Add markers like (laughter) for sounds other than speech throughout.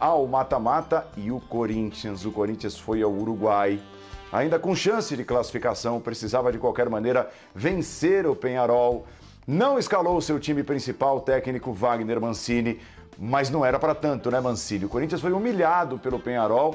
ao mata-mata e o Corinthians. O Corinthians foi ao Uruguai. Ainda com chance de classificação, precisava de qualquer maneira vencer o Penharol. Não escalou seu time principal, o técnico Wagner Mancini, mas não era para tanto, né, Mancini? O Corinthians foi humilhado pelo Penharol,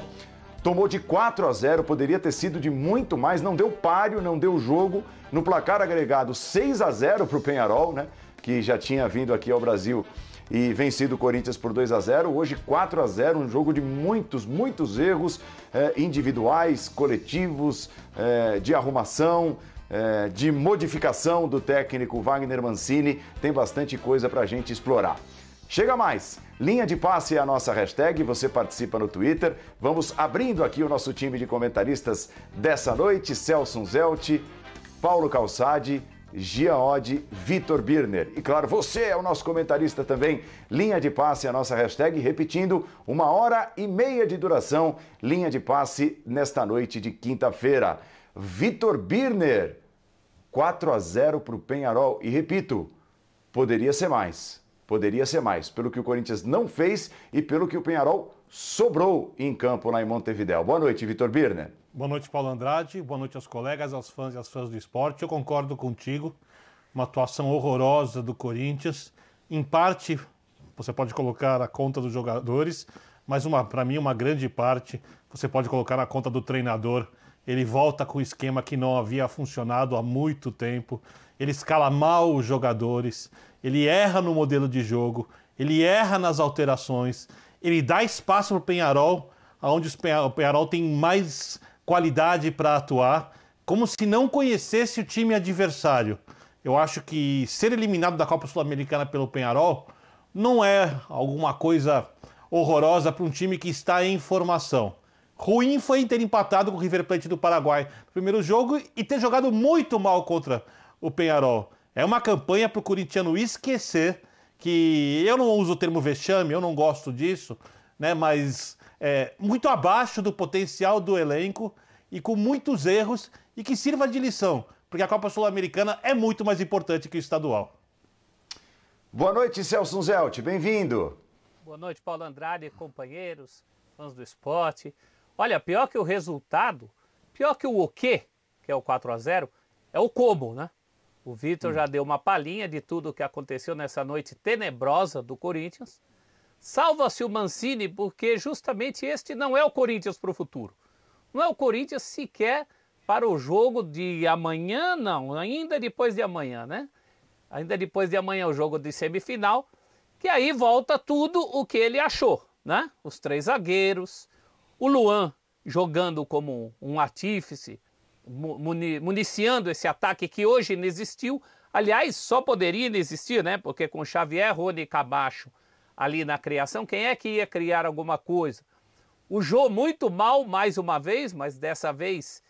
tomou de 4 a 0, poderia ter sido de muito mais, não deu páreo, não deu jogo. No placar agregado, 6 a 0 para o Penharol, né, que já tinha vindo aqui ao Brasil e vencido o Corinthians por 2 a 0 Hoje 4 a 0 um jogo de muitos, muitos erros eh, individuais, coletivos, eh, de arrumação. Eh, de modificação do técnico Wagner Mancini, tem bastante coisa para a gente explorar. Chega mais! Linha de passe é a nossa hashtag, você participa no Twitter. Vamos abrindo aqui o nosso time de comentaristas dessa noite: Celso Zelt, Paulo Calçade, Giaode Vitor Birner. E claro, você é o nosso comentarista também. Linha de passe, a nossa hashtag, repetindo, uma hora e meia de duração, linha de passe nesta noite de quinta-feira. Vitor Birner, 4 a 0 para o Penharol. E repito, poderia ser mais. Poderia ser mais, pelo que o Corinthians não fez e pelo que o Penharol sobrou em campo lá em Boa noite, Vitor Birner. Boa noite, Paulo Andrade. Boa noite aos colegas, aos fãs e às fãs do esporte. Eu concordo contigo. Uma atuação horrorosa do Corinthians. Em parte, você pode colocar a conta dos jogadores, mas para mim, uma grande parte, você pode colocar na conta do treinador. Ele volta com o esquema que não havia funcionado há muito tempo. Ele escala mal os jogadores. Ele erra no modelo de jogo. Ele erra nas alterações ele dá espaço para o Penharol, onde o Penharol tem mais qualidade para atuar, como se não conhecesse o time adversário. Eu acho que ser eliminado da Copa Sul-Americana pelo Penharol não é alguma coisa horrorosa para um time que está em formação. Ruim foi ter empatado com o River Plate do Paraguai no primeiro jogo e ter jogado muito mal contra o Penharol. É uma campanha para o corintiano esquecer que eu não uso o termo vexame, eu não gosto disso, né? Mas é, muito abaixo do potencial do elenco e com muitos erros e que sirva de lição, porque a Copa Sul-Americana é muito mais importante que o estadual. Boa noite, Celso Zelt, bem-vindo. Boa noite, Paulo Andrade, companheiros, fãs do esporte. Olha, pior que o resultado, pior que o o quê, que é o 4 a 0 é o como, né? O Vitor hum. já deu uma palhinha de tudo o que aconteceu nessa noite tenebrosa do Corinthians. Salva-se o Mancini porque justamente este não é o Corinthians para o futuro. Não é o Corinthians sequer para o jogo de amanhã, não, ainda depois de amanhã, né? Ainda depois de amanhã o jogo de semifinal, que aí volta tudo o que ele achou, né? Os três zagueiros, o Luan jogando como um artífice municiando esse ataque que hoje inexistiu. Aliás, só poderia inexistir, né? Porque com Xavier, Rony e Cabacho ali na criação, quem é que ia criar alguma coisa? O Jô muito mal mais uma vez, mas dessa vez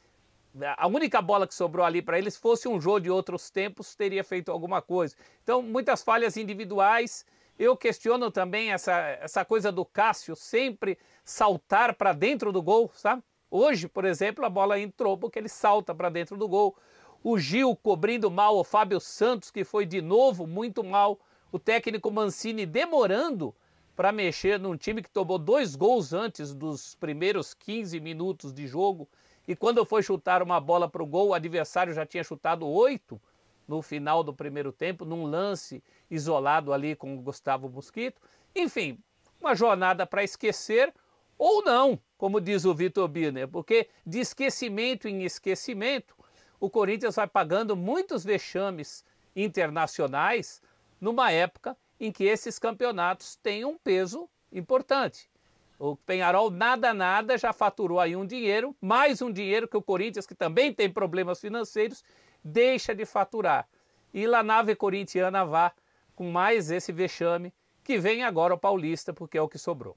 a única bola que sobrou ali para eles fosse um Jô de outros tempos, teria feito alguma coisa. Então, muitas falhas individuais. Eu questiono também essa, essa coisa do Cássio sempre saltar para dentro do gol, sabe? Hoje, por exemplo, a bola entrou porque ele salta para dentro do gol. O Gil cobrindo mal, o Fábio Santos, que foi de novo muito mal. O técnico Mancini demorando para mexer num time que tomou dois gols antes dos primeiros 15 minutos de jogo. E quando foi chutar uma bola para o gol, o adversário já tinha chutado oito no final do primeiro tempo, num lance isolado ali com o Gustavo Mosquito. Enfim, uma jornada para esquecer, ou não, como diz o Vitor Birner, porque de esquecimento em esquecimento, o Corinthians vai pagando muitos vexames internacionais numa época em que esses campeonatos têm um peso importante. O Penharol nada nada já faturou aí um dinheiro, mais um dinheiro que o Corinthians, que também tem problemas financeiros, deixa de faturar. E lá nave corintiana vá com mais esse vexame que vem agora o Paulista, porque é o que sobrou.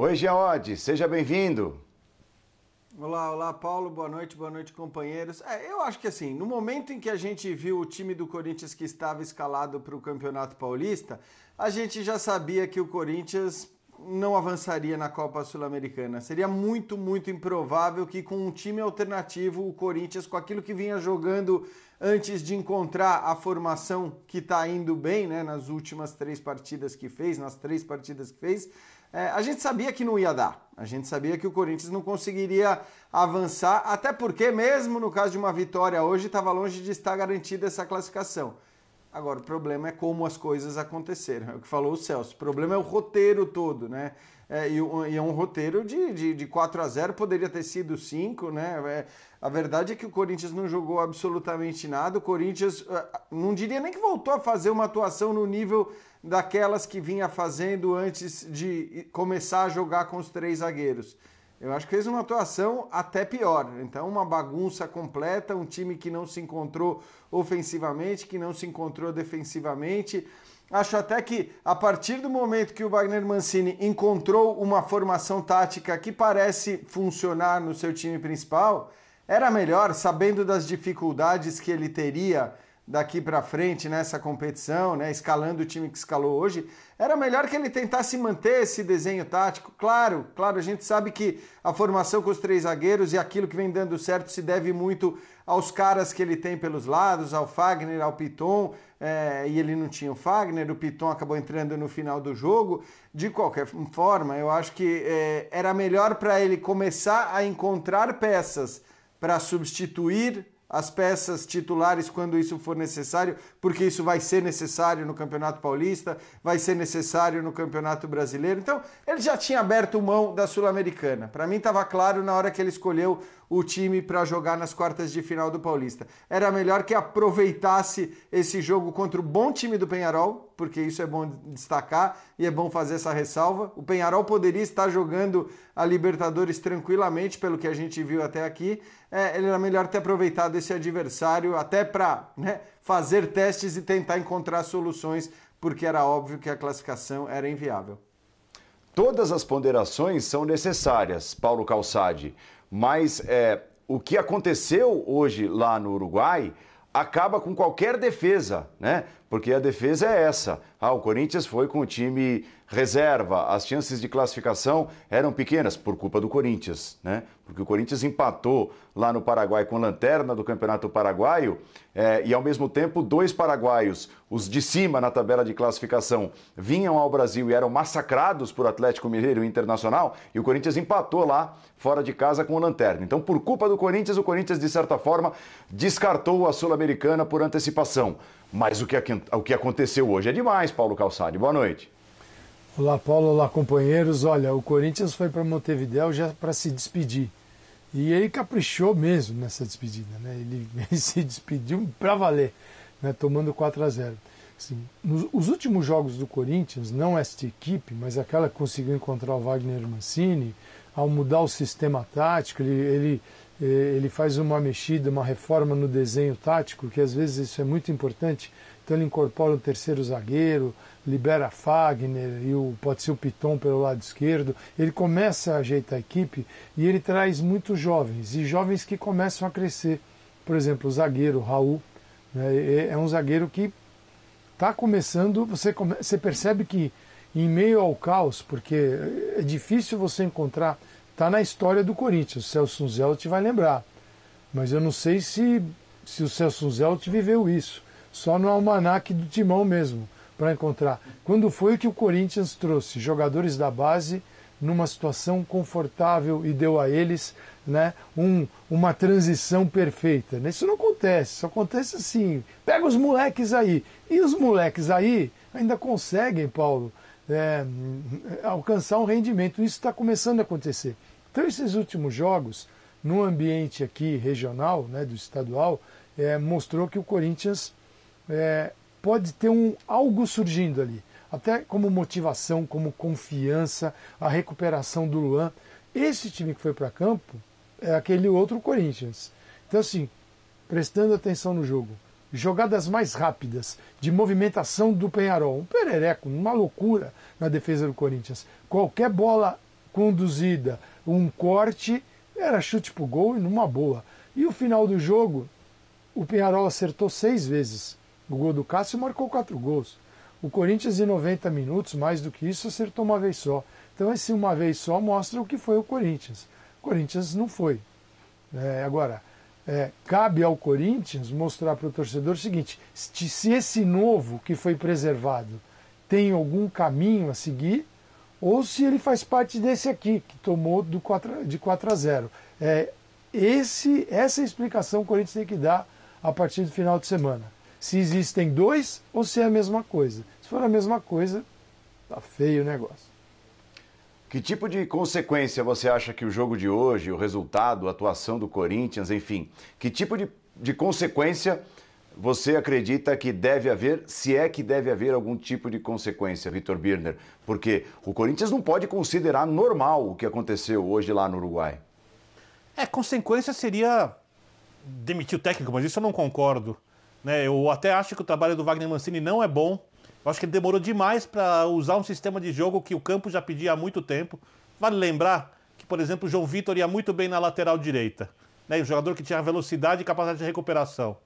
Oi, Geode, seja bem-vindo. Olá, olá, Paulo, boa noite, boa noite, companheiros. É, eu acho que assim, no momento em que a gente viu o time do Corinthians que estava escalado para o Campeonato Paulista, a gente já sabia que o Corinthians não avançaria na Copa Sul-Americana. Seria muito, muito improvável que com um time alternativo o Corinthians, com aquilo que vinha jogando antes de encontrar a formação que está indo bem, né, nas últimas três partidas que fez, nas três partidas que fez, é, a gente sabia que não ia dar. A gente sabia que o Corinthians não conseguiria avançar, até porque, mesmo no caso de uma vitória hoje, estava longe de estar garantida essa classificação. Agora, o problema é como as coisas aconteceram, é o que falou o Celso. O problema é o roteiro todo, né? É, e, e, é um roteiro de, de, de 4 a 0 poderia ter sido 5, né? É, a verdade é que o Corinthians não jogou absolutamente nada. O Corinthians eh, não diria nem que voltou a fazer uma atuação no nível daquelas que vinha fazendo antes de começar a jogar com os três zagueiros. Eu acho que fez uma atuação até pior. Então, uma bagunça completa, um time que não se encontrou ofensivamente, que não se encontrou defensivamente. Acho até que a partir do momento que o Wagner Mancini encontrou uma formação tática que parece funcionar no seu time principal, era melhor, sabendo das dificuldades que ele teria daqui para frente nessa competição, né, escalando o time que escalou hoje, era melhor que ele tentasse manter esse desenho tático. Claro, claro, a gente sabe que a formação com os três zagueiros e aquilo que vem dando certo se deve muito aos caras que ele tem pelos lados, ao Fagner, ao Piton, é, e ele não tinha o Fagner, o Piton acabou entrando no final do jogo. De qualquer forma, eu acho que é, era melhor para ele começar a encontrar peças para substituir as peças titulares quando isso for necessário, porque isso vai ser necessário no Campeonato Paulista, vai ser necessário no Campeonato Brasileiro. Então, ele já tinha aberto mão da Sul-Americana. Para mim estava claro na hora que ele escolheu o time para jogar nas quartas de final do Paulista. Era melhor que aproveitasse esse jogo contra o bom time do Penharol, porque isso é bom destacar e é bom fazer essa ressalva. O Penharol poderia estar jogando a Libertadores tranquilamente, pelo que a gente viu até aqui. É, ele era melhor ter aproveitado esse adversário até para né, fazer testes e tentar encontrar soluções, porque era óbvio que a classificação era inviável. Todas as ponderações são necessárias, Paulo Calçade. Mas é, o que aconteceu hoje lá no Uruguai acaba com qualquer defesa, né? porque a defesa é essa. Ah, o Corinthians foi com o time reserva, as chances de classificação eram pequenas por culpa do Corinthians, né? Porque o Corinthians empatou lá no Paraguai com lanterna do Campeonato Paraguaio é, e, ao mesmo tempo, dois paraguaios, os de cima na tabela de classificação, vinham ao Brasil e eram massacrados por Atlético Mineiro e Internacional e o Corinthians empatou lá fora de casa com lanterna. Então, por culpa do Corinthians, o Corinthians, de certa forma, descartou a Sul-Americana por antecipação. Mas o que, o que aconteceu hoje é demais, Paulo Calçade. Boa noite. Olá, Paulo. Olá, companheiros. Olha, o Corinthians foi para Montevideo já para se despedir. E ele caprichou mesmo nessa despedida. Né? Ele, (laughs) ele se despediu para valer, né? tomando 4 a 0 assim, nos, Os últimos jogos do Corinthians, não esta equipe, mas aquela que conseguiu encontrar o Wagner Mancini, ao mudar o sistema tático, ele, ele ele faz uma mexida, uma reforma no desenho tático, que às vezes isso é muito importante. Então ele incorpora um terceiro zagueiro, libera Fagner e o, pode ser o Piton pelo lado esquerdo. Ele começa a ajeitar a equipe e ele traz muitos jovens, e jovens que começam a crescer. Por exemplo, o zagueiro Raul né, é, é um zagueiro que está começando, você, come, você percebe que em meio ao caos, porque é difícil você encontrar está na história do Corinthians. O Celso Zelt vai lembrar. Mas eu não sei se, se o Celso Zelt viveu isso. Só no almanac do Timão mesmo, para encontrar. Quando foi que o Corinthians trouxe jogadores da base numa situação confortável e deu a eles né, um, uma transição perfeita? Né, isso não acontece. Isso acontece assim. Pega os moleques aí. E os moleques aí ainda conseguem, Paulo. É, alcançar um rendimento. Isso está começando a acontecer. Então, esses últimos jogos, no ambiente aqui regional, né, do estadual, é, mostrou que o Corinthians é, pode ter um algo surgindo ali, até como motivação, como confiança, a recuperação do Luan. Esse time que foi para campo é aquele outro Corinthians. Então, assim, prestando atenção no jogo, jogadas mais rápidas, de movimentação do Penharol, um perereco, uma loucura na defesa do Corinthians. Qualquer bola conduzida, um corte, era chute pro gol e numa boa. E o final do jogo, o Penharol acertou seis vezes. O gol do Cássio marcou quatro gols. O Corinthians, em 90 minutos, mais do que isso, acertou uma vez só. Então, esse uma vez só mostra o que foi o Corinthians. O Corinthians não foi. É, agora, é, cabe ao Corinthians mostrar para o torcedor o seguinte: se esse novo que foi preservado tem algum caminho a seguir, ou se ele faz parte desse aqui, que tomou do 4, de 4 a 0. É, esse, essa é a explicação que o Corinthians tem que dar a partir do final de semana. Se existem dois ou se é a mesma coisa. Se for a mesma coisa, tá feio o negócio. Que tipo de consequência você acha que o jogo de hoje, o resultado, a atuação do Corinthians, enfim, que tipo de, de consequência você acredita que deve haver, se é que deve haver algum tipo de consequência, Vitor Birner? Porque o Corinthians não pode considerar normal o que aconteceu hoje lá no Uruguai. É, consequência seria demitir o técnico, mas isso eu não concordo. Né? Eu até acho que o trabalho do Wagner Mancini não é bom. Eu acho que ele demorou demais para usar um sistema de jogo que o campo já pedia há muito tempo. Vale lembrar que, por exemplo, o João Vitor ia muito bem na lateral direita. Né? Um jogador que tinha velocidade e capacidade de recuperação.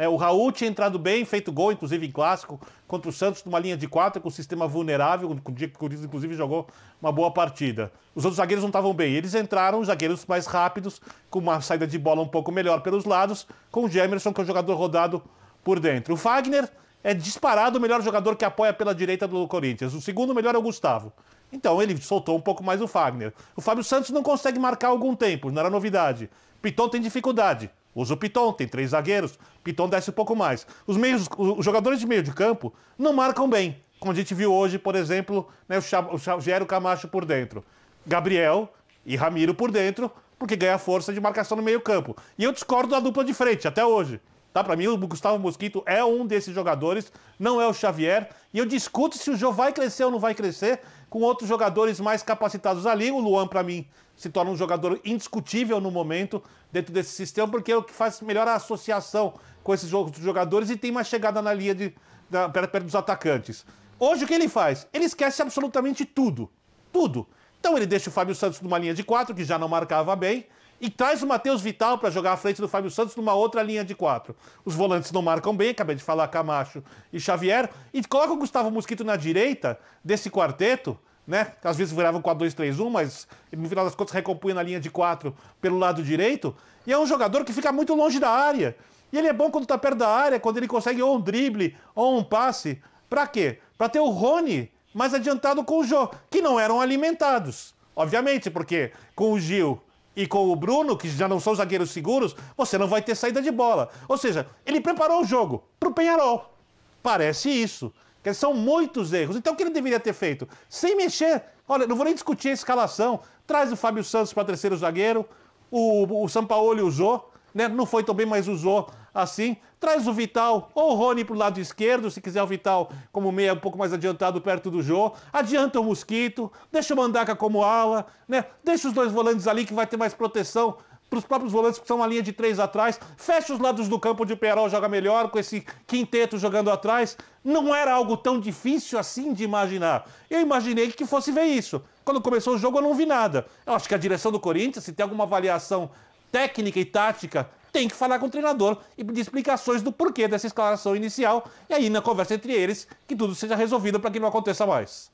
É, o Raul tinha entrado bem, feito gol, inclusive em clássico, contra o Santos, numa linha de quatro, com o sistema vulnerável, o Corinthians, inclusive, jogou uma boa partida. Os outros zagueiros não estavam bem. Eles entraram, os zagueiros mais rápidos, com uma saída de bola um pouco melhor pelos lados, com o Gemerson, que é um jogador rodado por dentro. O Wagner é disparado o melhor jogador que apoia pela direita do Corinthians. O segundo melhor é o Gustavo. Então ele soltou um pouco mais o Fagner. O Fábio Santos não consegue marcar algum tempo, não era novidade. Piton tem dificuldade. Usa o Piton, tem três zagueiros. Piton desce um pouco mais. Os, meios, os jogadores de meio de campo não marcam bem. Como a gente viu hoje, por exemplo, né, o Gero Camacho por dentro. Gabriel e Ramiro por dentro, porque ganha força de marcação no meio campo. E eu discordo da dupla de frente, até hoje. Tá? Para mim, o Gustavo Mosquito é um desses jogadores, não é o Xavier. E eu discuto se o Jô vai crescer ou não vai crescer com outros jogadores mais capacitados ali. O Luan, para mim, se torna um jogador indiscutível no momento dentro desse sistema, porque é o que faz melhor a associação com esses jogadores e tem mais chegada na linha de, da, perto dos atacantes. Hoje o que ele faz? Ele esquece absolutamente tudo. Tudo. Então ele deixa o Fábio Santos numa linha de quatro, que já não marcava bem, e traz o Matheus Vital para jogar à frente do Fábio Santos numa outra linha de quatro. Os volantes não marcam bem, acabei de falar Camacho e Xavier, e coloca o Gustavo Mosquito na direita desse quarteto, né? Às vezes virava com 4-2-3-1, mas no final das contas recompunha na linha de 4 pelo lado direito. E é um jogador que fica muito longe da área. E ele é bom quando está perto da área, quando ele consegue ou um drible ou um passe. Para quê? Para ter o Rony mais adiantado com o Jô, que não eram alimentados. Obviamente, porque com o Gil e com o Bruno, que já não são zagueiros seguros, você não vai ter saída de bola. Ou seja, ele preparou o jogo para o Penharol. Parece isso que são muitos erros. Então o que ele deveria ter feito? Sem mexer. Olha, não vou nem discutir a escalação. Traz o Fábio Santos para terceiro zagueiro. O, o Sampaoli usou, né? Não foi tão bem, mas usou assim. Traz o Vital ou o Rony para o lado esquerdo, se quiser o Vital como meia um pouco mais adiantado perto do Jô. Adianta o Mosquito, deixa o Mandaca como ala, né? Deixa os dois volantes ali que vai ter mais proteção para os próprios volantes que são uma linha de três atrás. Fecha os lados do campo onde o Penarol joga melhor, com esse quinteto jogando atrás. Não era algo tão difícil assim de imaginar. Eu imaginei que fosse ver isso. Quando começou o jogo, eu não vi nada. Eu acho que a direção do Corinthians, se tem alguma avaliação técnica e tática, tem que falar com o treinador e pedir explicações do porquê dessa escalação inicial. E aí, na conversa entre eles, que tudo seja resolvido para que não aconteça mais.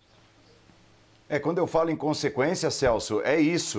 É, quando eu falo em consequência, Celso, é isso.